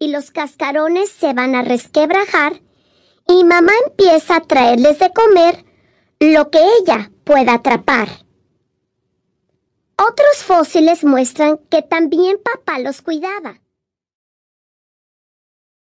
y los cascarones se van a resquebrajar y mamá empieza a traerles de comer lo que ella pueda atrapar. Otros fósiles muestran que también papá los cuidaba.